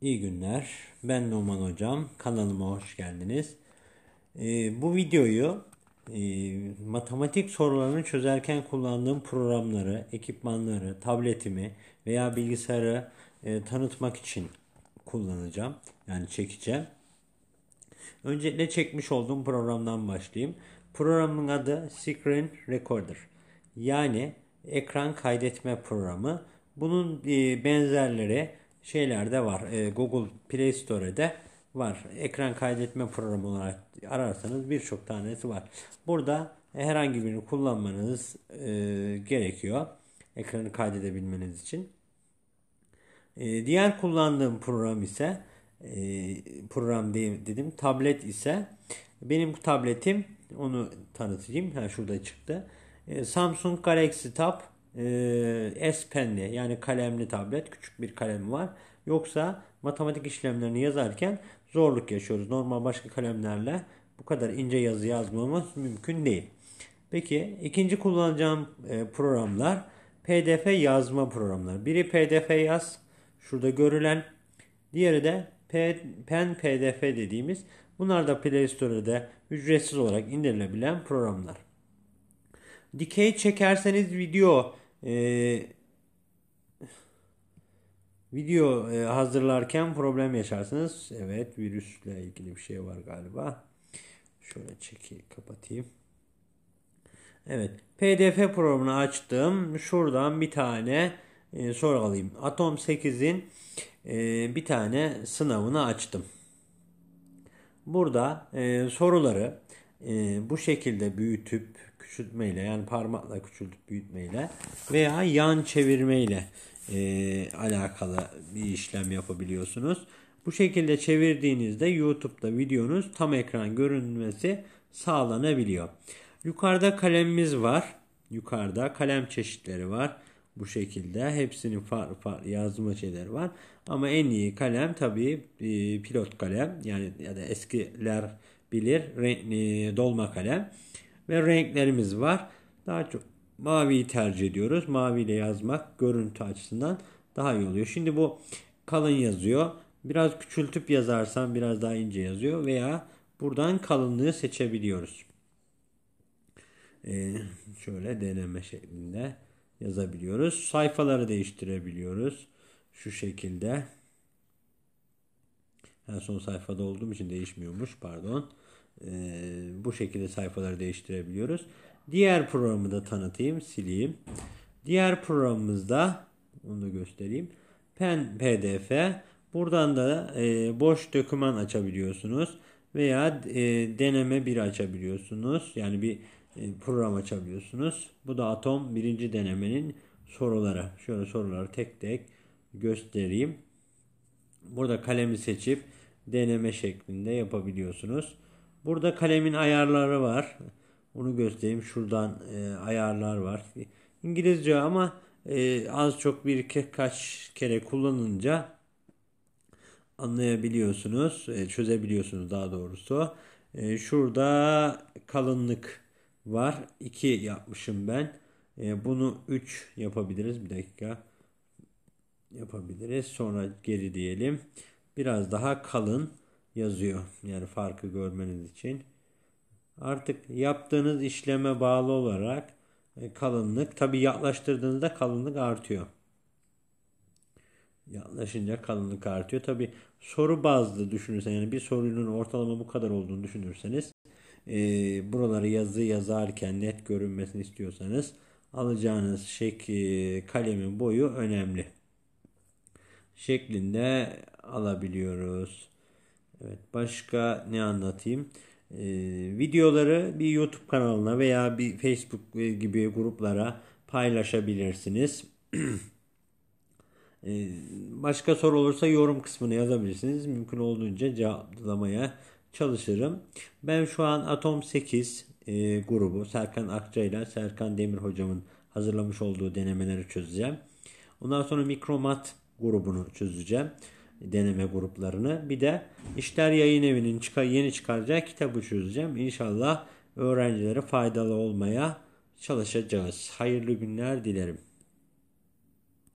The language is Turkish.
İyi günler. Ben Numan Hocam. Kanalıma hoş geldiniz. Ee, bu videoyu e, matematik sorularını çözerken kullandığım programları, ekipmanları, tabletimi veya bilgisayarı e, tanıtmak için kullanacağım. Yani çekeceğim. Öncelikle çekmiş olduğum programdan başlayayım. Programın adı Screen Recorder. Yani ekran kaydetme programı. Bunun e, benzerleri şeylerde var. E, Google Play Store'de var. Ekran kaydetme programı olarak ararsanız birçok tanesi var. Burada herhangi birini kullanmanız e, gerekiyor. Ekranı kaydedebilmeniz için. E, diğer kullandığım program ise e, program de, dedim tablet ise benim tabletim onu tanıtayım. Ha şurada çıktı. E, Samsung Galaxy Tab e, S-Pen'li yani kalemli tablet küçük bir kalem var. Yoksa matematik işlemlerini yazarken zorluk yaşıyoruz. Normal başka kalemlerle bu kadar ince yazı yazmamız mümkün değil. Peki ikinci kullanacağım e, programlar PDF yazma programları. Biri PDF yaz şurada görülen diğeri de Pen PDF dediğimiz bunlar da Play Store'da ücretsiz olarak indirilebilen programlar. Dikey çekerseniz video ee, video e, hazırlarken problem yaşarsınız. Evet virüsle ilgili bir şey var galiba. Şöyle çeki kapatayım. Evet pdf programını açtım. Şuradan bir tane e, soru Atom 8'in e, bir tane sınavını açtım. Burada e, soruları e, bu şekilde büyütüp küçültmeyle yani parmakla küçültüp büyütmeyle veya yan çevirmeyle e, alakalı bir işlem yapabiliyorsunuz. Bu şekilde çevirdiğinizde YouTube'da videonuz tam ekran görünmesi sağlanabiliyor. Yukarıda kalemimiz var. Yukarıda kalem çeşitleri var. Bu şekilde hepsinin farklı farklı yazma şeyleri var. Ama en iyi kalem tabii e, pilot kalem yani ya da eskiler bilir. Re- e, dolma kalem. Ve renklerimiz var. Daha çok maviyi tercih ediyoruz. Maviyle yazmak görüntü açısından daha iyi oluyor. Şimdi bu kalın yazıyor. Biraz küçültüp yazarsan biraz daha ince yazıyor veya buradan kalınlığı seçebiliyoruz. Ee, şöyle deneme şeklinde yazabiliyoruz. Sayfaları değiştirebiliyoruz. Şu şekilde. En son sayfada olduğum için değişmiyormuş pardon. Ee, bu şekilde sayfaları değiştirebiliyoruz. Diğer programı da tanıtayım sileyim. Diğer programımızda onu da göstereyim. Pen PDF. Buradan da e, boş doküman açabiliyorsunuz veya e, deneme bir açabiliyorsunuz. Yani bir e, program açabiliyorsunuz. Bu da atom birinci denemenin soruları. Şöyle soruları tek tek göstereyim. Burada kalemi seçip deneme şeklinde yapabiliyorsunuz. Burada kalemin ayarları var. Onu göstereyim. Şuradan e, ayarlar var. İngilizce ama e, az çok bir kaç kere kullanınca anlayabiliyorsunuz. E, çözebiliyorsunuz daha doğrusu. E, şurada kalınlık var. 2 yapmışım ben. E, bunu 3 yapabiliriz. Bir dakika yapabiliriz. Sonra geri diyelim. Biraz daha kalın yazıyor. Yani farkı görmeniz için. Artık yaptığınız işleme bağlı olarak e, kalınlık tabi yaklaştırdığınızda kalınlık artıyor. Yaklaşınca kalınlık artıyor. Tabi soru bazlı düşünürseniz yani bir sorunun ortalama bu kadar olduğunu düşünürseniz e, buraları yazı yazarken net görünmesini istiyorsanız alacağınız şekil kalemin boyu önemli şeklinde alabiliyoruz. Evet başka ne anlatayım? Ee, videoları bir YouTube kanalına veya bir Facebook e, gibi gruplara paylaşabilirsiniz. ee, başka soru olursa yorum kısmına yazabilirsiniz. Mümkün olduğunca cevaplamaya çalışırım. Ben şu an Atom 8 e, grubu Serkan Akça ile Serkan Demir hocamın hazırlamış olduğu denemeleri çözeceğim. Ondan sonra Mikromat grubunu çözeceğim. Deneme gruplarını. Bir de İşler Yayın Evi'nin yeni çıkaracağı kitabı çözeceğim. İnşallah öğrencilere faydalı olmaya çalışacağız. Hayırlı günler dilerim.